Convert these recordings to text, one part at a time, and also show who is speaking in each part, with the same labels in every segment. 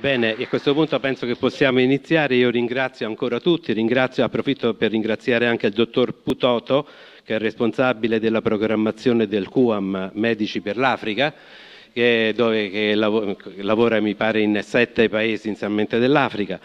Speaker 1: Bene, a questo punto penso che possiamo iniziare. Io ringrazio ancora tutti, ringrazio, approfitto per ringraziare anche il dottor Putoto, che è responsabile della programmazione del QAM Medici per l'Africa, che, dove, che lav lavora, mi pare, in sette paesi inizialmente dell'Africa.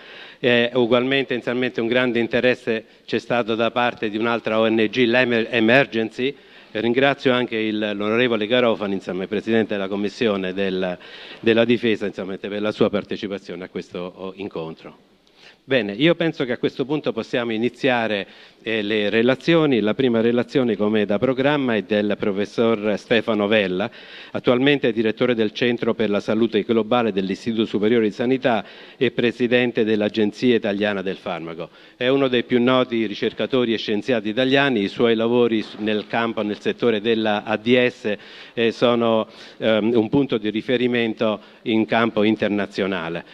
Speaker 1: ugualmente inizialmente un grande interesse c'è stato da parte di un'altra ONG, l'Emergency, Ringrazio anche l'onorevole Garofani, insomma, Presidente della Commissione del, della Difesa, insomma, per la sua partecipazione a questo oh, incontro. Bene, io penso che a questo punto possiamo iniziare eh, le relazioni. La prima relazione, come da programma, è del professor Stefano Vella, attualmente direttore del Centro per la Salute Globale dell'Istituto Superiore di Sanità e presidente dell'Agenzia Italiana del Farmaco. È uno dei più noti ricercatori e scienziati italiani, i suoi lavori nel campo, nel settore della ADS, eh, sono eh, un punto di riferimento in campo internazionale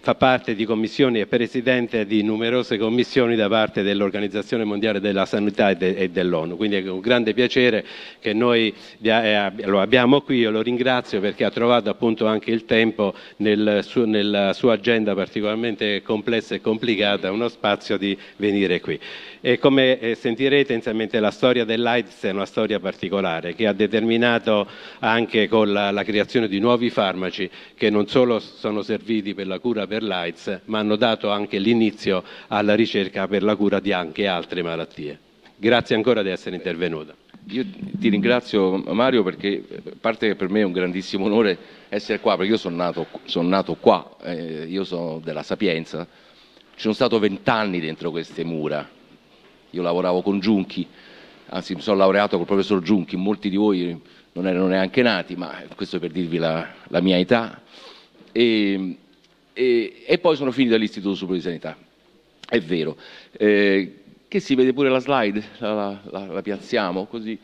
Speaker 1: fa parte di commissioni e presidente di numerose commissioni da parte dell'Organizzazione Mondiale della Sanità e, dell'ONU. Quindi è un grande piacere che noi eh, lo abbiamo qui, io lo ringrazio perché ha trovato appunto anche il tempo nel suo, nella sua agenda particolarmente complessa e complicata, uno spazio di venire qui. E come eh, sentirete, insomma, la storia dell'AIDS è una storia particolare che ha determinato anche con la, la creazione di nuovi farmaci che non solo sono serviti per la cura cura per l'AIDS, ma hanno dato anche l'inizio alla ricerca per la cura di anche altre malattie. Grazie ancora di essere intervenuta. Io ti ringrazio Mario
Speaker 2: perché a eh, parte che per me è un grandissimo onore essere qua, perché io sono nato, son nato, qua, eh, io sono della Sapienza, ci sono stato vent'anni dentro queste mura, io lavoravo con Giunchi, anzi mi sono laureato col professor Giunchi, molti di voi non erano neanche nati, ma questo per dirvi la, la mia età, e, e, e poi sono finito all'Istituto Superiore di Sanità. È vero. Eh, che si vede pure la slide, la, la, la piazziamo così.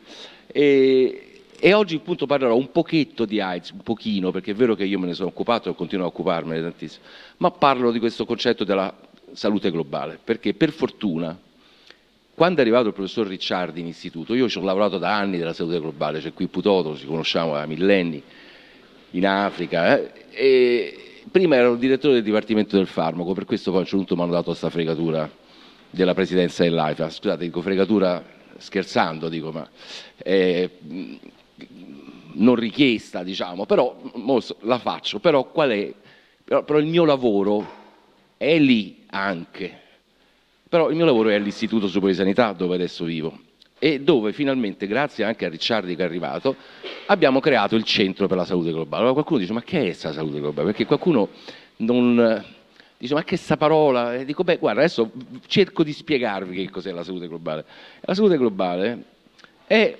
Speaker 2: E, e oggi appunto parlerò un pochetto di AIDS, un pochino, perché è vero che io me ne sono occupato e continuo a occuparmene tantissimo, ma parlo di questo concetto della salute globale, perché per fortuna, quando è arrivato il professor Ricciardi in istituto, io ci ho lavorato da anni della salute globale, c'è cioè qui Putoto, ci conosciamo da millenni, in Africa, eh, e prima ero direttore del Dipartimento del Farmaco, per questo poi a un certo punto mi hanno dato questa fregatura della presidenza dell'AIFA. Scusate, dico fregatura scherzando, dico, ma eh, non richiesta, diciamo, però mm, la faccio. Però qual è? Però, però il mio lavoro è lì anche. Però il mio lavoro è all'Istituto Superiore di Sanità dove adesso vivo e dove finalmente, grazie anche a Ricciardi che è arrivato, abbiamo creato il centro per la salute globale. Allora qualcuno dice ma che è questa salute globale? Perché qualcuno non dice ma che sta parola? E dico beh guarda adesso cerco di spiegarvi che cos'è la salute globale. La salute globale è,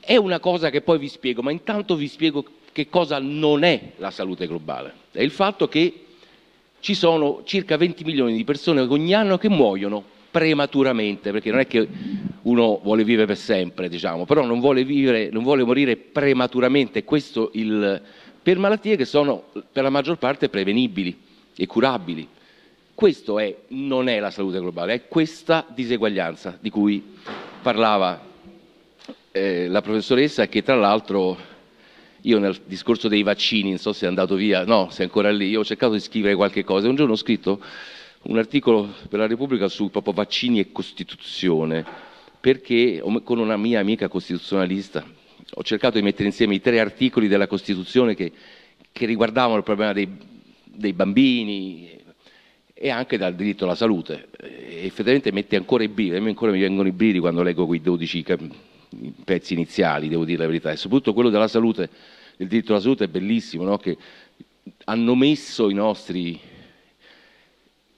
Speaker 2: è una cosa che poi vi spiego, ma intanto vi spiego che cosa non è la salute globale. È il fatto che ci sono circa 20 milioni di persone ogni anno che muoiono prematuramente, perché non è che uno vuole vivere per sempre, diciamo, però non vuole, vivere, non vuole morire prematuramente, questo il, per malattie che sono per la maggior parte prevenibili e curabili. Questo è, non è la salute globale, è questa diseguaglianza di cui parlava eh, la professoressa che tra l'altro io nel discorso dei vaccini, non so se è andato via, no, se è ancora lì, io ho cercato di scrivere qualche cosa, un giorno ho scritto un articolo per la Repubblica su proprio vaccini e Costituzione, perché con una mia amica costituzionalista ho cercato di mettere insieme i tre articoli della Costituzione che, che riguardavano il problema dei, dei bambini, e anche dal diritto alla salute. E effettivamente mette ancora i brividi, ancora mi vengono i brividi quando leggo quei 12 pezzi iniziali, devo dire la verità, e soprattutto quello della salute, del diritto alla salute è bellissimo, no? che hanno messo i nostri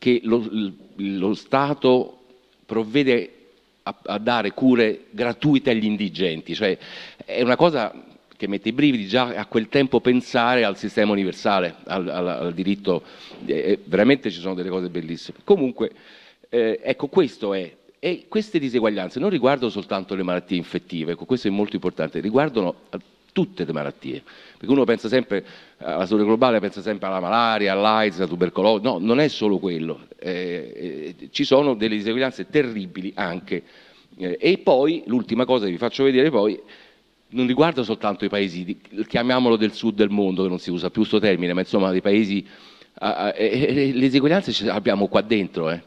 Speaker 2: che lo, lo Stato provvede a, a, dare cure gratuite agli indigenti, cioè è una cosa che mette i brividi già a quel tempo pensare al sistema universale, al, al, al diritto, eh, eh veramente ci sono delle cose bellissime. Comunque, eh, ecco, questo è e queste diseguaglianze non riguardano soltanto le malattie infettive, ecco, questo è molto importante, riguardano tutte le malattie. Perché uno pensa sempre eh, alla salute globale, pensa sempre alla malaria, all'AIDS, alla tubercolosi. No, non è solo quello. Eh, eh, ci sono delle diseguaglianze terribili anche. Eh, e poi, l'ultima cosa che vi faccio vedere poi, non riguarda soltanto i paesi, chiamiamolo del sud del mondo, che non si usa più questo termine, ma insomma dei paesi... le diseguaglianze ce le abbiamo qua dentro, eh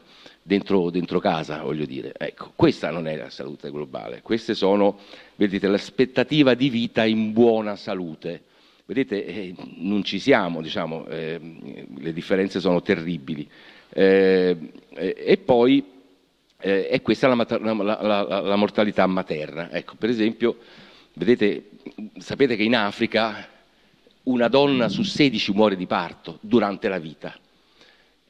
Speaker 2: dentro, dentro casa, voglio dire. Ecco, questa non è la salute globale, queste sono, vedete, l'aspettativa di vita in buona salute. Vedete, eh, non ci siamo, diciamo, eh, le differenze sono terribili. Eh, eh e poi eh, è questa la, la, la, la, mortalità materna. Ecco, per esempio, vedete, sapete che in Africa una donna su 16 muore di parto durante la vita.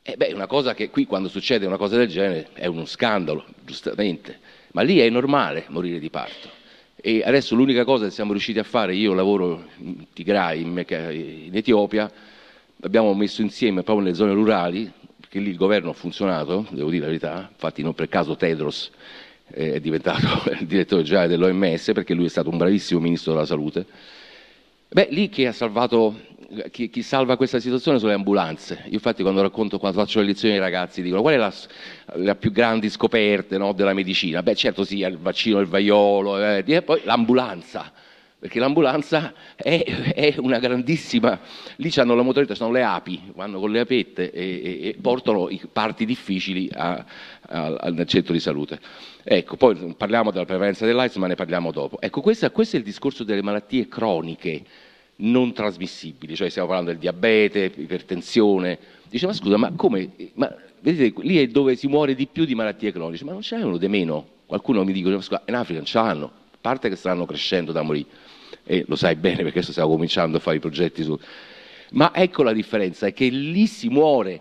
Speaker 2: Eh beh, una cosa che qui quando succede una cosa del genere è uno scandalo, giustamente, ma lì è normale morire di parto. E adesso l'unica cosa che siamo riusciti a fare, io lavoro in Tigray, in Etiopia, abbiamo messo insieme proprio nelle zone rurali, perché lì il governo ha funzionato, devo dire la verità, infatti non per caso Tedros eh, è diventato il direttore generale dell'OMS perché lui è stato un bravissimo ministro della salute. Beh, lì che ha salvato chi, chi, salva questa situazione sono le ambulanze. Io infatti quando racconto, quando faccio le lezioni ai ragazzi, dicono qual è la, la più grande scoperta no, della medicina? Beh certo sì, il vaccino, il vaiolo, eh, e poi l'ambulanza perché l'ambulanza è, è, una grandissima, lì hanno la motorità, sono le api, vanno con le apette e, e, e portano i parti difficili a, a, al centro di salute. Ecco, poi parliamo della prevalenza dell'AIDS, ma ne parliamo dopo. Ecco, questa, questo è il discorso delle malattie croniche non trasmissibili, cioè stiamo parlando del diabete, ipertensione. Dice, ma scusa, ma come? Ma, vedete, lì è dove si muore di più di malattie croniche, ma non ce n'è uno di meno. Qualcuno mi dice, ma scusa, in Africa non ce l'hanno, a parte che stanno crescendo da morire, e lo sai bene perché adesso stiamo cominciando a fare i progetti su... Ma ecco la differenza, è che lì si muore,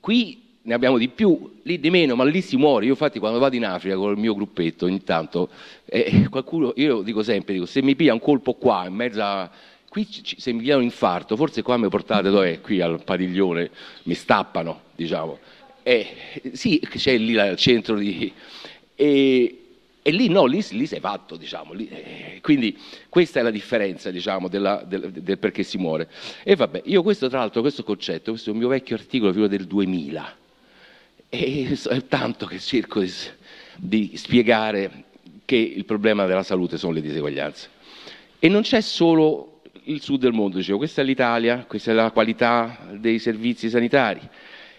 Speaker 2: qui ne abbiamo di più, lì di meno, ma lì si muore. Io infatti quando vado in Africa con il mio gruppetto intanto, eh, qualcuno, io dico sempre, dico, se mi piglia un colpo qua, in mezzo a... Qui se mi piglia un infarto, forse qua mi portate dov'è, qui al padiglione, mi stappano, diciamo. Eh, sì, c'è lì al centro di... Eh, e lì no, lì, lì sei fatto, diciamo. Lì, eh, quindi questa è la differenza, diciamo, della, del, del, perché si muore. E vabbè, io questo tra l'altro, questo concetto, questo è un mio vecchio articolo, quello del 2000, e tanto che cerco di, di spiegare che il problema della salute sono le diseguaglianze. E non c'è solo il sud del mondo, dicevo, questa è l'Italia, questa è la qualità dei servizi sanitari.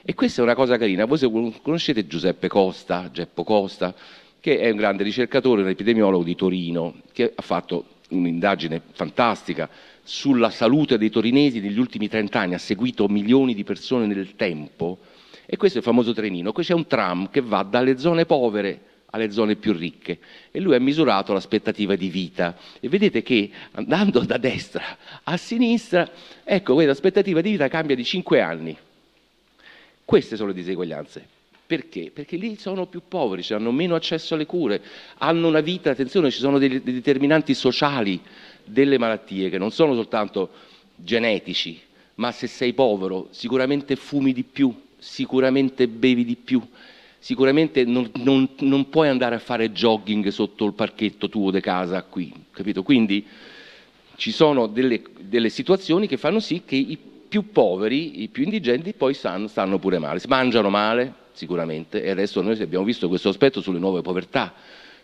Speaker 2: E questa è una cosa carina. Voi conoscete Giuseppe Costa, Geppo Costa, che è un grande ricercatore, un epidemiologo di Torino, che ha fatto un'indagine fantastica sulla salute dei torinesi negli ultimi 30 anni, ha seguito milioni di persone nel tempo e questo è il famoso trenino, qui c'è un tram che va dalle zone povere alle zone più ricche e lui ha misurato l'aspettativa di vita e vedete che andando da destra a sinistra, ecco, l'aspettativa di vita cambia di 5 anni. Queste sono le diseguaglianze. Perché? Perché lì sono più poveri, cioè hanno meno accesso alle cure, hanno una vita, attenzione, ci sono dei, dei determinanti sociali delle malattie che non sono soltanto genetici, ma se sei povero sicuramente fumi di più, sicuramente bevi di più, sicuramente non, non, non puoi andare a fare jogging sotto il parchetto tuo di casa qui, capito? Quindi ci sono delle, delle situazioni che fanno sì che i più poveri, i più indigenti poi stanno, stanno pure male, si mangiano male sicuramente e adesso noi abbiamo visto questo aspetto sulle nuove povertà,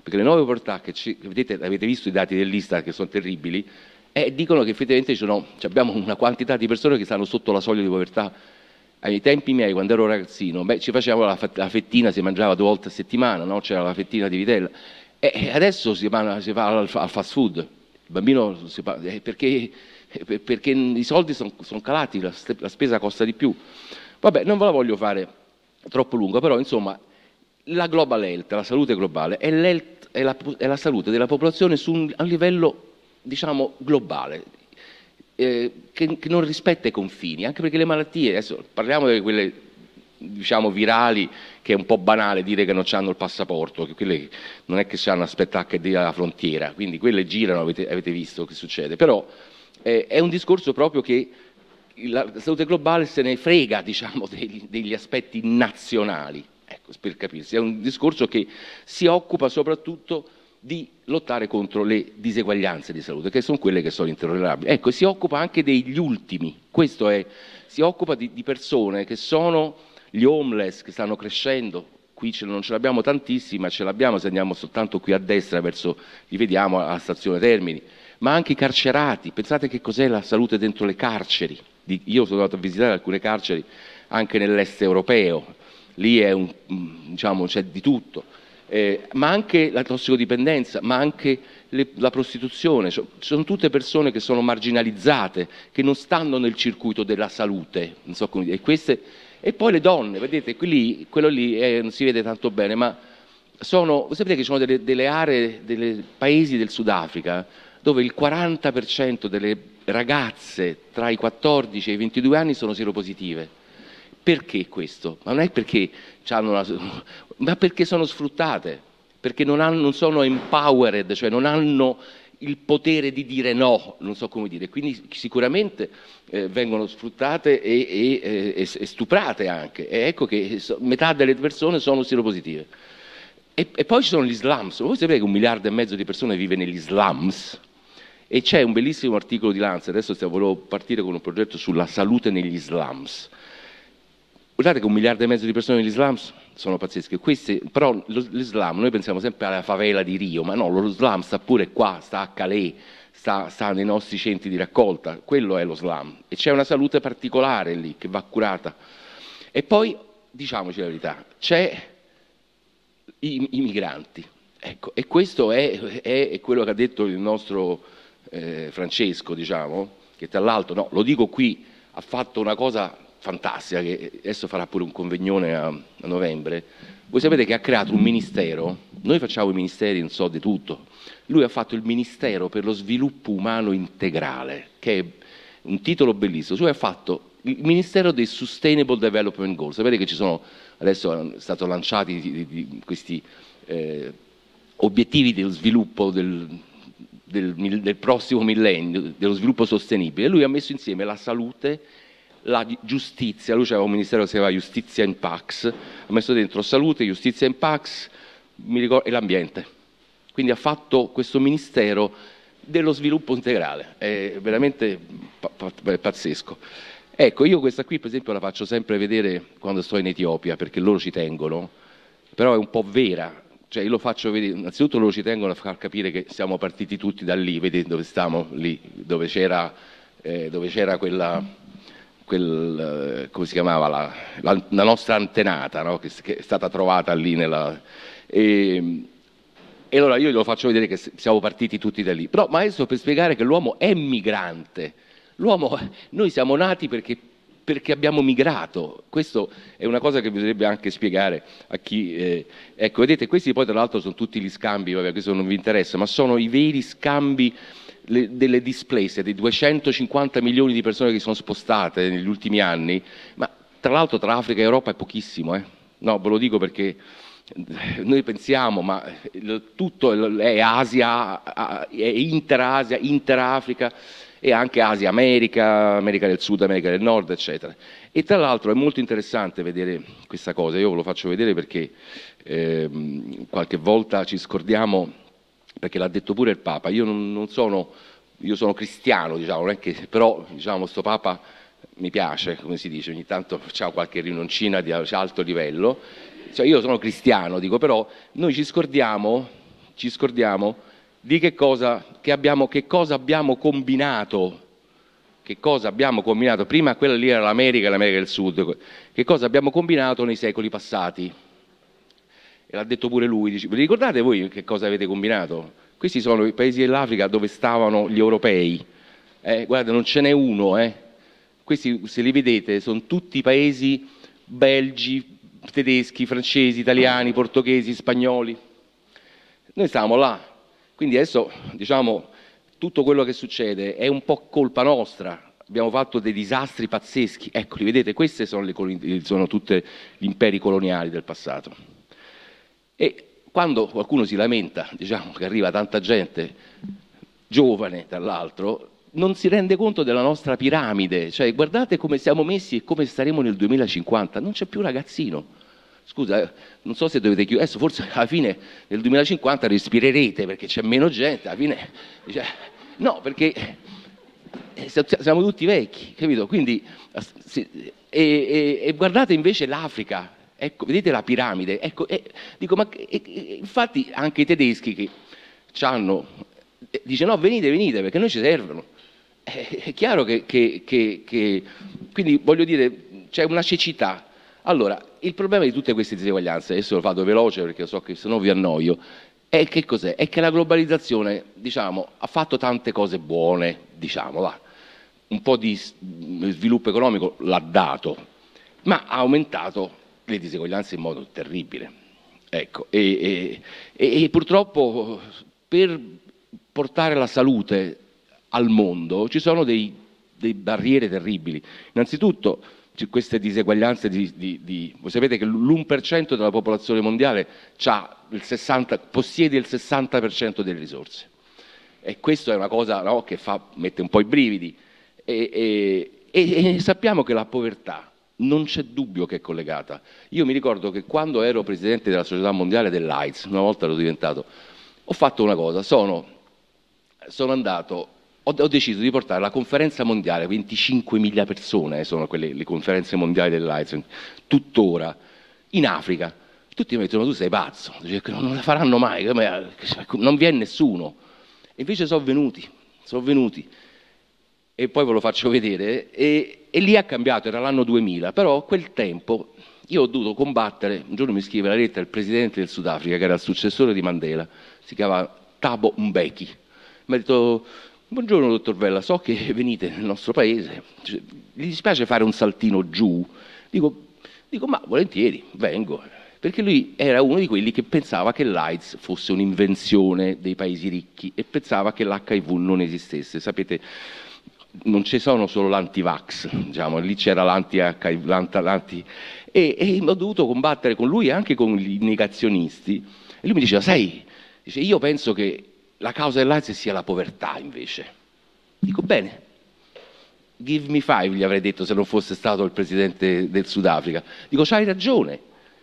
Speaker 2: perché le nuove povertà che, ci, che vedete, avete visto i dati dell'Ista che sono terribili, eh, dicono che effettivamente dicono, no, abbiamo una quantità di persone che stanno sotto la soglia di povertà ai tempi miei, quando ero ragazzino, beh, ci facevamo la, fettina, si mangiava due volte a settimana, no? c'era la fettina di vitella, e, adesso si, va, si va al, fast food, il bambino si, eh, perché, eh, perché, i soldi sono son calati, la, spesa costa di più. Vabbè, non ve la voglio fare troppo lunga, però insomma, la global health, la salute globale, è, è, la, è la, salute della popolazione su un, a livello diciamo globale, eh, che, che, non rispetta i confini, anche perché le malattie, adesso parliamo di quelle diciamo virali, che è un po' banale dire che non hanno il passaporto, che quelle non è che hanno aspetta HD alla frontiera, quindi quelle girano, avete, avete visto che succede, però eh, è un discorso proprio che la salute globale se ne frega diciamo, degli, degli aspetti nazionali, ecco, per capirsi, è un discorso che si occupa soprattutto di lottare contro le diseguaglianze di salute, che sono quelle che sono intollerabili. Ecco, si occupa anche degli ultimi, questo è, si occupa di, di persone che sono gli homeless, che stanno crescendo, qui ce, non ce l'abbiamo tantissimi, ma ce l'abbiamo se andiamo soltanto qui a destra, verso, li vediamo alla stazione Termini, ma anche i carcerati, pensate che cos'è la salute dentro le carceri, di, io sono andato a visitare alcune carceri anche nell'est europeo, lì un, mm, diciamo, c'è di tutto eh, ma anche la tossicodipendenza, ma anche le, la prostituzione. Cioè, sono tutte persone che sono marginalizzate, che non stanno nel circuito della salute. So e, queste, e, poi le donne, vedete, quelli, quello lì eh, non si vede tanto bene, ma sono, sapete che ci sono delle, delle aree, dei paesi del Sudafrica dove il 40% delle ragazze tra i 14 e i 22 anni sono sieropositive. Perché questo? Ma non è perché hanno una, ma perché sono sfruttate, perché non, hanno, non sono empowered, cioè non hanno il potere di dire no, non so come dire, quindi sicuramente eh, vengono sfruttate e, e, e, e, stuprate anche. E ecco che so, metà delle persone sono seropositive. E, e poi ci sono gli slums, voi sapete che un miliardo e mezzo di persone vive negli slums? E c'è un bellissimo articolo di Lanza, adesso stiamo, volevo partire con un progetto sulla salute negli slums. Guardate che un miliardo e mezzo di persone negli slums sono pazzeschi. Questi, però l'Islam, noi pensiamo sempre alla favela di Rio, ma no, lo Islam sta pure qua, sta a Calais, sta, sta nei nostri centri di raccolta, quello è lo Slam. E c'è una salute particolare lì che va curata. E poi, diciamoci la verità, c'è i, i migranti. Ecco, e questo è, è, è, quello che ha detto il nostro eh, Francesco, diciamo, che tra l'altro, no, lo dico qui, ha fatto una cosa fantastica, che adesso farà pure un convegnone a, a, novembre, voi sapete che ha creato un ministero, noi facciamo i ministeri, non so, di tutto, lui ha fatto il Ministero per lo Sviluppo Umano Integrale, che è un titolo bellissimo, lui cioè, ha fatto il Ministero dei Sustainable Development Goals, sapete che ci sono, adesso sono stati lanciati di, di, questi eh, obiettivi dello sviluppo del, del, del prossimo millennio, dello sviluppo sostenibile, lui ha messo insieme la salute la giustizia, lui c'era un ministero che si chiamava Giustizia in Pax, ha messo dentro salute, giustizia in Pax ricordo, e l'ambiente. Quindi ha fatto questo ministero dello sviluppo integrale, è veramente pazzesco. Ecco, io questa qui per esempio la faccio sempre vedere quando sto in Etiopia, perché loro ci tengono, però è un po' vera, cioè io lo faccio vedere, innanzitutto loro ci tengono a far capire che siamo partiti tutti da lì, vedete dove stiamo lì, dove c'era, eh, dove c'era quella quel, eh, come si chiamava, la, la, la nostra antenata no? che, che, è stata trovata lì nella... E, e allora io glielo faccio vedere che siamo partiti tutti da lì. Però maestro per spiegare che l'uomo è migrante, l'uomo, noi siamo nati perché, perché abbiamo migrato, Questo è una cosa che bisognerebbe anche spiegare a chi... Eh, ecco, vedete, questi poi tra l'altro sono tutti gli scambi, vabbè, questo non vi interessa, ma sono i veri scambi le, delle displese dei 250 milioni di persone che si sono spostate negli ultimi anni, ma tra l'altro tra Africa e Europa è pochissimo, eh? no, ve lo dico perché eh, noi pensiamo, ma eh, tutto è Asia, è inter-Asia, interasia, africa e anche Asia, America, America del Sud, America del Nord, eccetera. E tra l'altro è molto interessante vedere questa cosa, io ve lo faccio vedere perché eh, qualche volta ci scordiamo perché l'ha detto pure il Papa, io non, non sono, io sono cristiano, diciamo, che, però diciamo, sto Papa mi piace, come si dice, ogni tanto facciamo qualche rinuncina di alto livello, cioè, io sono cristiano, dico, però noi ci scordiamo, ci scordiamo di che cosa, che abbiamo, che cosa abbiamo combinato che cosa abbiamo combinato, prima quella lì era l'America e l'America del Sud, che cosa abbiamo combinato nei secoli passati e l'ha detto pure lui, dice, vi ricordate voi che cosa avete combinato? Questi sono i paesi dell'Africa dove stavano gli europei, eh, guarda non ce n'è uno, eh. questi se li vedete sono tutti paesi belgi, tedeschi, francesi, italiani, portoghesi, spagnoli, noi stavamo là, quindi adesso diciamo tutto quello che succede è un po' colpa nostra, abbiamo fatto dei disastri pazzeschi, eccoli, vedete, questi sono, sono tutti gli imperi coloniali del passato. E quando qualcuno si lamenta, diciamo che arriva tanta gente giovane dall'altro, non si rende conto della nostra piramide, cioè guardate come siamo messi e come staremo nel 2050, non c'è più ragazzino. Scusa, non so se dovete chiudere, adesso forse alla fine del 2050 respirerete perché c'è meno gente, alla fine... Cioè, no, perché eh, siamo tutti vecchi, capito? Quindi, e, e, e guardate invece l'Africa, Ecco, vedete la piramide? Ecco, eh, dico, ma eh, eh, infatti anche i tedeschi che ci hanno, eh, dice no, venite, venite, perché noi ci servono. È chiaro che, che, che, che quindi voglio dire, c'è una cecità. Allora, il problema di tutte queste diseguaglianze, adesso lo vado veloce perché so che se no vi annoio, è che cos'è? È che la globalizzazione, diciamo, ha fatto tante cose buone, diciamo, va. Un po' di sviluppo economico l'ha dato, ma ha aumentato le diseguaglianze in modo terribile. Ecco, e, e, e purtroppo per portare la salute al mondo ci sono dei dei barriere terribili. Innanzitutto queste diseguaglianze di, di, di voi sapete che l'1% della popolazione mondiale il 60, possiede il 60% delle risorse e questa è una cosa no, che fa, mette un po' i brividi e, e, e sappiamo che la povertà non c'è dubbio che è collegata. Io mi ricordo che quando ero presidente della Società Mondiale dell'AIDS, una volta l'ho diventato, ho fatto una cosa, sono, sono andato, ho, ho, deciso di portare la conferenza mondiale, 25.000 persone eh, sono quelle le conferenze mondiali dell'AIDS, tuttora, in Africa. Tutti mi dicono, tu sei pazzo, non la faranno mai, non vi è nessuno. invece sono venuti, sono venuti. E poi ve lo faccio vedere. E, e lì ha cambiato, era l'anno 2000, però a quel tempo io ho dovuto combattere, un giorno mi scrive la lettera il presidente del Sudafrica, che era il successore di Mandela, si chiamava Tabo Mbeki, mi ha detto buongiorno dottor Vella, so che venite nel nostro paese, cioè, gli dispiace fare un saltino giù? Dico, dico ma volentieri, vengo, perché lui era uno di quelli che pensava che l'AIDS fosse un'invenzione dei paesi ricchi e pensava che l'HIV non esistesse. Sapete, non ci sono solo l'anti-vax, diciamo, lì c'era l'anti-HIV, l'anti... E, e, ho dovuto combattere con lui e anche con i negazionisti. E lui mi diceva, sai, dice, io penso che la causa dell'AIDS sia la povertà invece. Dico, bene, give me five, gli avrei detto se non fosse stato il presidente del Sudafrica. Dico, c'hai ragione,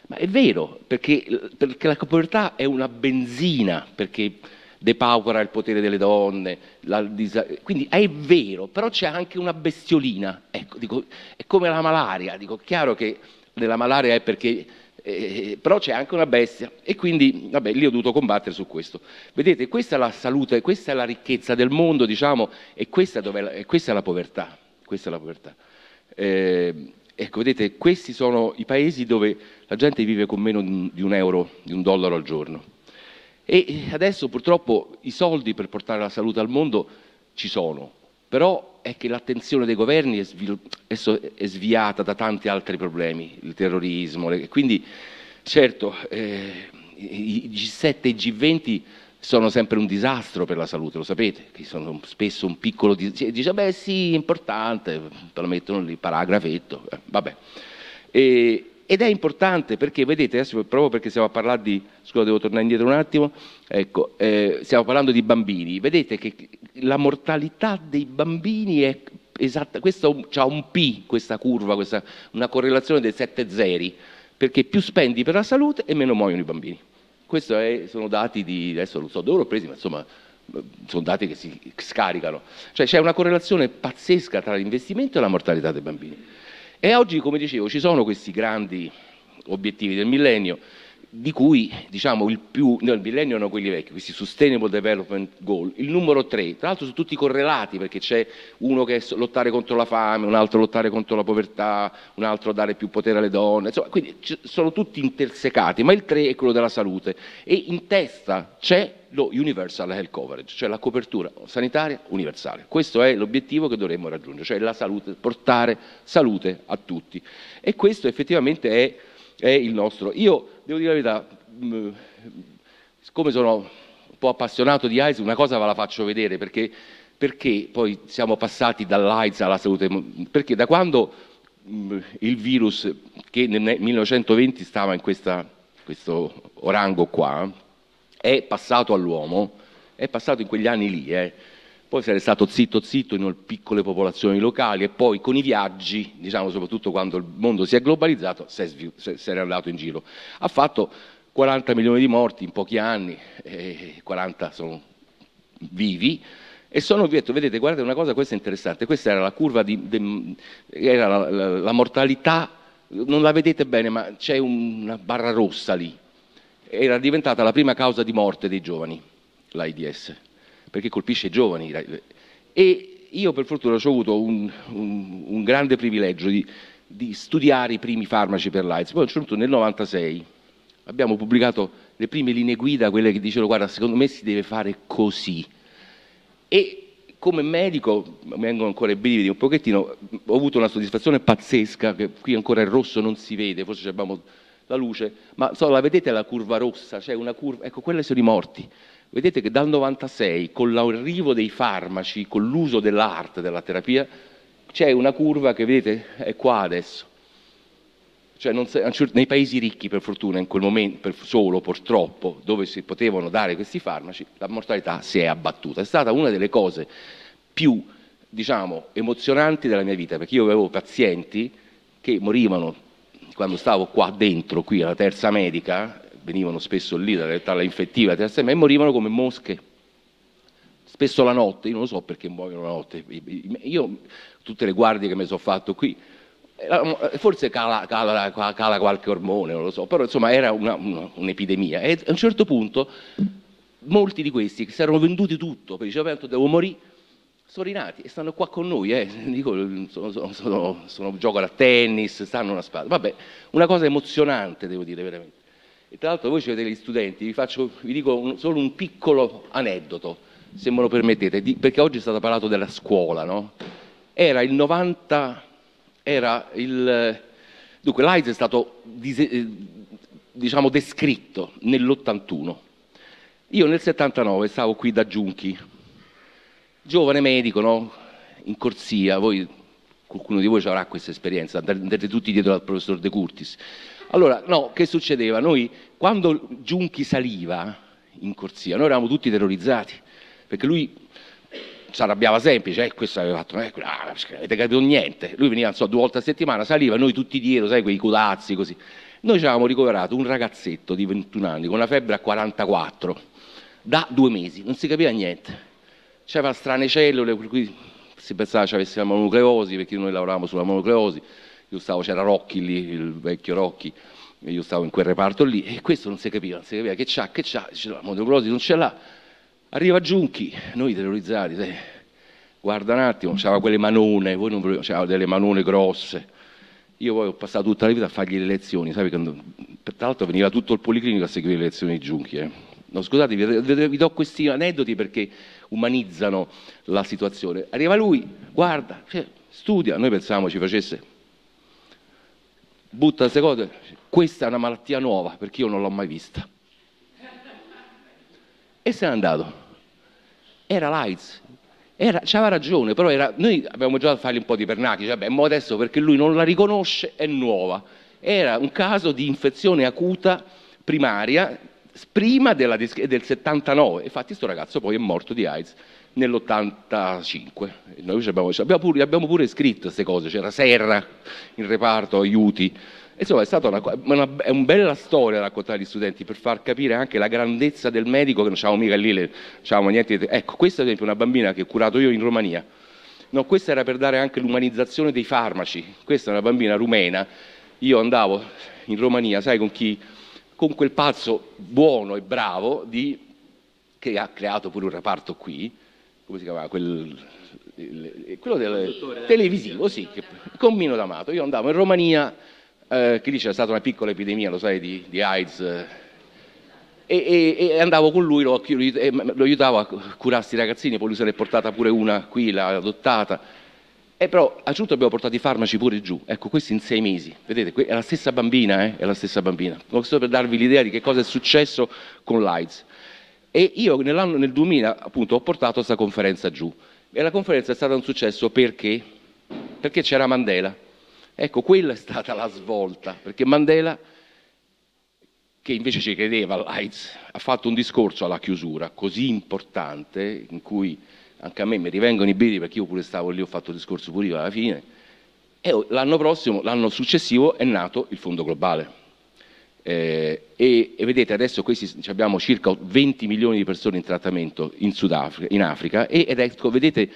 Speaker 2: ma è vero, perché, perché la povertà è una benzina, perché depaupera il potere delle donne, quindi è vero, però c'è anche una bestiolina, ecco, dico, è come la malaria, dico, chiaro che nella malaria è perché, eh, però c'è anche una bestia e quindi, vabbè, lì ho dovuto combattere su questo. Vedete, questa è la salute, questa è la ricchezza del mondo, diciamo, e questa, è, questa è la povertà, questa è la povertà. Eh, ecco, vedete, questi sono i paesi dove la gente vive con meno di un euro, di un dollaro al giorno. E eh, adesso purtroppo i soldi per portare la salute al mondo ci sono, però è che l'attenzione dei governi è, è sviata da tanti altri problemi, il terrorismo, le... quindi certo eh, i G7 e i G20 sono sempre un disastro per la salute, lo sapete, che sono spesso un piccolo disastro, dice beh sì, importante, te lo mettono lì, paragrafetto, eh, vabbè. E, ed è importante perché, vedete, adesso proprio perché stiamo a parlare di, scusa devo tornare indietro un attimo, ecco, eh, stiamo parlando di bambini, vedete che la mortalità dei bambini è esatta, questo ha un P, questa curva, questa, una correlazione dei sette zeri, perché più spendi per la salute e meno muoiono i bambini. Questi sono dati di, adesso non so dove l'ho presi, ma insomma sono dati che si scaricano. Cioè c'è una correlazione pazzesca tra l'investimento e la mortalità dei bambini. E oggi, come dicevo, ci sono questi grandi obiettivi del millennio, di cui diciamo il più, no, il millennio erano quelli vecchi, questi Sustainable Development Goal, il numero 3, tra l'altro sono tutti correlati perché c'è uno che è lottare contro la fame, un altro lottare contro la povertà, un altro dare più potere alle donne, insomma, quindi sono tutti intersecati, ma il 3 è quello della salute e in testa c'è lo universal health coverage, cioè la copertura sanitaria universale. Questo è l'obiettivo che dovremmo raggiungere, cioè la salute, portare salute a tutti. E questo effettivamente è, è il nostro. Io devo dire la verità, mm, siccome sono un po' appassionato di AIDS, una cosa ve la faccio vedere, perché, perché poi siamo passati dall'AIDS alla salute, perché da quando mm, il virus che nel 1920 stava in questa, questo orango qua, è passato all'uomo, è passato in quegli anni lì, eh, poi sarei stato zitto zitto in piccole popolazioni locali e poi con i viaggi, diciamo soprattutto quando il mondo si è globalizzato, si è, andato in giro. Ha fatto 40 milioni di morti in pochi anni, 40 sono vivi, e sono detto, vedete, guardate una cosa, questa è interessante, questa era la curva di, de, era la, la, la mortalità, non la vedete bene, ma c'è una barra rossa lì, era diventata la prima causa di morte dei giovani, l'AIDS perché colpisce i giovani. E io per fortuna ho avuto un, un, un grande privilegio di, di, studiare i primi farmaci per l'AIDS. Poi a un certo punto nel 96 abbiamo pubblicato le prime linee guida, quelle che dicevano guarda secondo me si deve fare così. E come medico, mi vengono ancora i brividi un pochettino, ho avuto una soddisfazione pazzesca, che qui ancora il rosso non si vede, forse abbiamo la luce, ma so, la vedete la curva rossa, cioè una curva, ecco quelle sono i morti vedete che dal 96, con l'arrivo dei farmaci, con l'uso dell'arte, della terapia, c'è una curva che vedete è qua adesso. Cioè se, nei paesi ricchi, per fortuna, in quel momento, per, solo purtroppo, dove si potevano dare questi farmaci, la mortalità si è abbattuta. È stata una delle cose più, diciamo, emozionanti della mia vita, perché io avevo pazienti che morivano quando stavo qua dentro, qui alla terza medica, venivano spesso lì dalla realtà infettiva, e morivano come mosche. Spesso la notte, io non so perché muoiono la notte, io tutte le guardie che mi sono fatto qui, forse cala, cala, cala, qualche ormone, non lo so, però insomma era una, una, un'epidemia. E a un certo punto molti di questi che si erano venduti tutto, perché dicevano devo morire, sono rinati e stanno qua con noi, eh. Dico, sono, sono, sono, sono, giocano a tennis, stanno una spada. Vabbè, una cosa emozionante devo dire veramente. E tra l'altro voi ci vedete gli studenti, vi, faccio, vi dico un, solo un piccolo aneddoto, se me lo permettete, di, perché oggi è stato parlato della scuola, no? Era il 90, era il... Dunque l'AIDS è stato, eh, diciamo, descritto nell'81. Io nel 79 stavo qui da Giunchi, giovane medico, no? In corsia, voi, qualcuno di voi ci avrà questa esperienza, andrete tutti dietro al professor De Curtis allora, no, che succedeva? Noi, quando Giunchi saliva in corsia, noi eravamo tutti terrorizzati, perché lui si arrabbiava sempre, cioè eh, questo aveva fatto, eh, ah, avete capito niente. Lui veniva, so, due volte a settimana, saliva, noi tutti dietro, sai, quei codazzi, così. Noi ci avevamo ricoverato un ragazzetto di 21 anni con una febbre a 44 da due mesi, non si capiva niente. C'era strane cellule, per cui si pensava ci avesse la monucleosi, perché noi lavoravamo sulla monucleosi io stavo, c'era Rocchi lì, il vecchio Rocchi, io stavo in quel reparto lì e questo non si capiva, non si capiva che c'ha, che c'ha, diceva, la monocrosi non ce l'ha, arriva Giunchi, noi terrorizzati, sai, guarda un attimo, c'aveva quelle manone, voi non c'aveva delle manone grosse, io poi ho passato tutta la vita a fargli le lezioni, sai, perché, tra l'altro veniva tutto il policlinico a seguire le lezioni di Giunchi, eh. No, scusate, vi, vi do questi aneddoti perché umanizzano la situazione. Arriva lui, guarda, cioè, studia, noi pensavamo ci facesse butta queste cose, questa è una malattia nuova perché io non l'ho mai vista. E se n'è andato. Era l'AIDS, era, c'aveva ragione, però era, noi abbiamo già fatto un po' di pernacchi, cioè, beh, adesso perché lui non la riconosce è nuova. Era un caso di infezione acuta primaria prima della, del 79, infatti sto ragazzo poi è morto di AIDS nell'85. Noi abbiamo, abbiamo, pure, abbiamo pure scritto queste cose, c'era Serra in reparto, aiuti. Insomma, è stata una, una, è una bella storia raccontare agli studenti per far capire anche la grandezza del medico che non c'avamo mica lì, c'avamo niente. Ecco, questa ad esempio è una bambina che ho curato io in Romania. No, questa era per dare anche l'umanizzazione dei farmaci. Questa è una bambina rumena. Io andavo in Romania, sai con chi? Con quel pazzo buono e bravo di, che ha creato pure un reparto qui, come si chiamava, quel, il, quello del, televisivo, sì, che, con Mino D'Amato. Io andavo in Romania, eh, che lì c'era stata una piccola epidemia, lo sai, di, di AIDS, eh, e, e, e, andavo con lui, lo, lo aiutavo a curarsi i ragazzini, poi lui se l'è portata pure una qui, l'ha adottata. E però a Ciuto abbiamo portato i farmaci pure giù, ecco questi in sei mesi, vedete, è la stessa bambina, eh? è la stessa bambina. Questo per darvi l'idea di che cosa è successo con l'AIDS. E io nel 2000 appunto ho portato questa conferenza giù e la conferenza è stata un successo perché? Perché c'era Mandela. Ecco, quella è stata la svolta, perché Mandela, che invece ci credeva all'AIDS, ha fatto un discorso alla chiusura così importante in cui anche a me mi rivengono i brividi perché io pure stavo lì, ho fatto il discorso pure io alla fine, e l'anno prossimo, l'anno successivo è nato il Fondo Globale. Eh, e, e, vedete adesso questi, abbiamo circa 20 milioni di persone in trattamento in, Sudafrica, in Africa e, ed ecco, vedete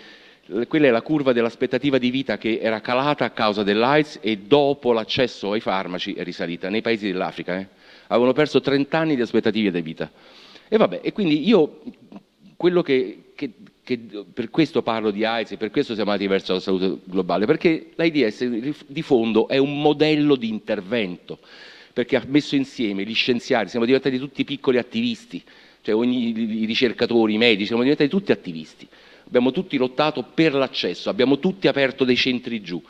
Speaker 2: quella è la curva dell'aspettativa di vita che era calata a causa dell'AIDS e dopo l'accesso ai farmaci è risalita nei paesi dell'Africa. Eh? Avevano perso 30 anni di aspettativa di vita. E vabbè, e quindi io quello che, che, che per questo parlo di AIDS e per questo siamo andati verso la salute globale, perché l'AIDS di fondo è un modello di intervento perché ha messo insieme gli scienziati, siamo diventati tutti piccoli attivisti, cioè ogni, i ricercatori, i medici, siamo diventati tutti attivisti, abbiamo tutti lottato per l'accesso, abbiamo tutti aperto dei centri giù.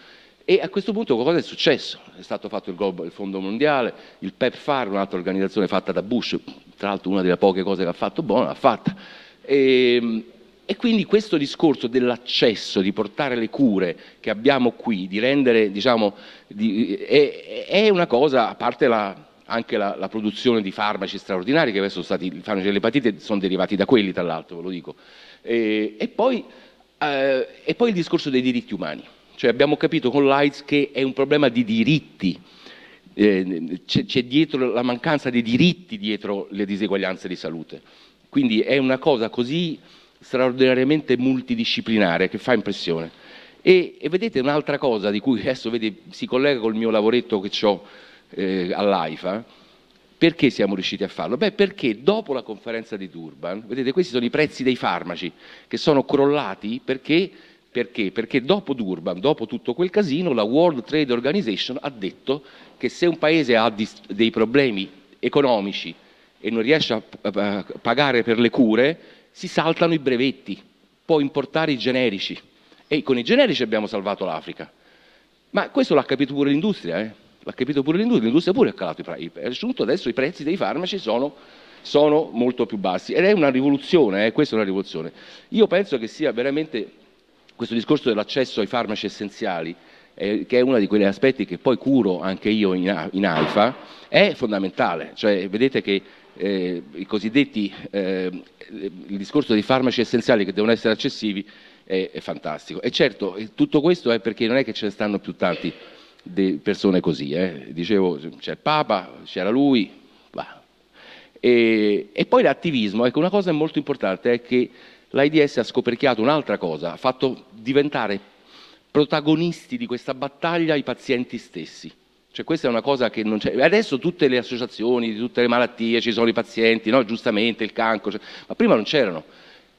Speaker 2: E a questo punto cosa è successo? È stato fatto il, Global, il Fondo Mondiale, il PEPFAR, un'altra organizzazione fatta da Bush, tra l'altro una delle poche cose che ha fatto buona, l'ha fatta. E, ehm, e quindi questo discorso dell'accesso, di portare le cure che abbiamo qui, di rendere, diciamo, di, è, è, una cosa, a parte la, anche la, la, produzione di farmaci straordinari, che adesso sono stati, i farmaci dell'epatite sono derivati da quelli, tra l'altro, ve lo dico. E, e, poi, eh, e poi il discorso dei diritti umani. Cioè abbiamo capito con l'AIDS che è un problema di diritti, eh, c'è dietro la mancanza di diritti dietro le diseguaglianze di salute. Quindi è una cosa così straordinariamente multidisciplinare che fa impressione. E, e vedete un'altra cosa di cui adesso vedi, si collega col mio lavoretto che ho eh, all'AIFA, perché siamo riusciti a farlo? Beh, perché dopo la conferenza di Durban, vedete, questi sono i prezzi dei farmaci che sono crollati perché, perché? perché dopo Durban, dopo tutto quel casino, la World Trade Organization ha detto che se un paese ha dei problemi economici e non riesce a pagare per le cure, si saltano i brevetti, può importare i generici. E con i generici abbiamo salvato l'Africa. Ma questo l'ha capito pure l'industria, eh? l'ha capito pure l'industria, l'industria pure ha calato i prezzi, assunto adesso i prezzi dei farmaci sono, sono, molto più bassi ed è una rivoluzione, eh? questa è una rivoluzione. Io penso che sia veramente questo discorso dell'accesso ai farmaci essenziali, eh, che è uno di quegli aspetti che poi curo anche io in, in AIFA, è fondamentale, cioè vedete che eh, eh, il discorso dei farmaci essenziali che devono essere accessibili è, è, fantastico. E certo, eh, tutto questo è perché non è che ce ne stanno più tanti persone così. Eh. Dicevo, c'è il Papa, c'era lui, e, e, poi l'attivismo, ecco, una cosa molto importante è che l'AIDS ha scoperchiato un'altra cosa, ha fatto diventare protagonisti di questa battaglia i pazienti stessi. Cioè questa è una cosa che non c'è. Adesso tutte le associazioni di tutte le malattie, ci sono i pazienti, no? giustamente il cancro, cioè... ma prima non c'erano.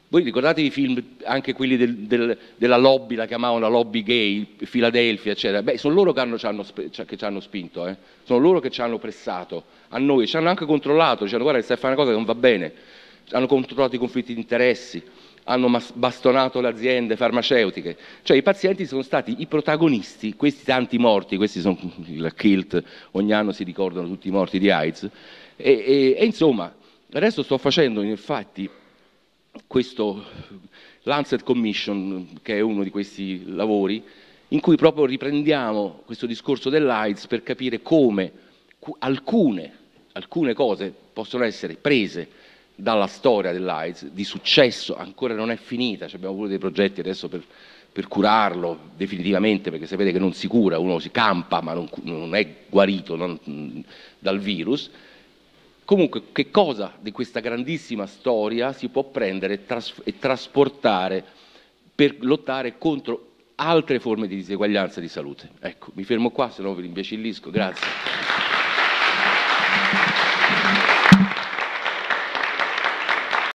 Speaker 2: Voi ricordatevi i film, anche quelli del, del, della lobby, la chiamavano la lobby gay, Filadelfia, eccetera. Beh, sono loro che, hanno, ci hanno, cioè, che ci hanno spinto, eh. sono loro che ci hanno pressato, a noi, ci hanno anche controllato, dicendo guarda stai a fare una cosa che non va bene, hanno controllato i conflitti di interessi, hanno bastonato le aziende farmaceutiche, cioè i pazienti sono stati i protagonisti, questi tanti morti, questi sono il kilt, ogni anno si ricordano tutti i morti di AIDS, e, e, e insomma adesso sto facendo infatti questo Lancet Commission, che è uno di questi lavori, in cui proprio riprendiamo questo discorso dell'AIDS per capire come alcune, alcune cose possono essere prese dalla storia dell'AIDS, di successo, ancora non è finita, cioè abbiamo avuto dei progetti adesso per, per, curarlo definitivamente, perché sapete che non si cura, uno si campa ma non, non è guarito non, dal virus. Comunque che cosa di questa grandissima storia si può prendere e, tras e trasportare per lottare contro altre forme di diseguaglianza di salute. Ecco, mi fermo qua, se no vi imbecillisco. Grazie.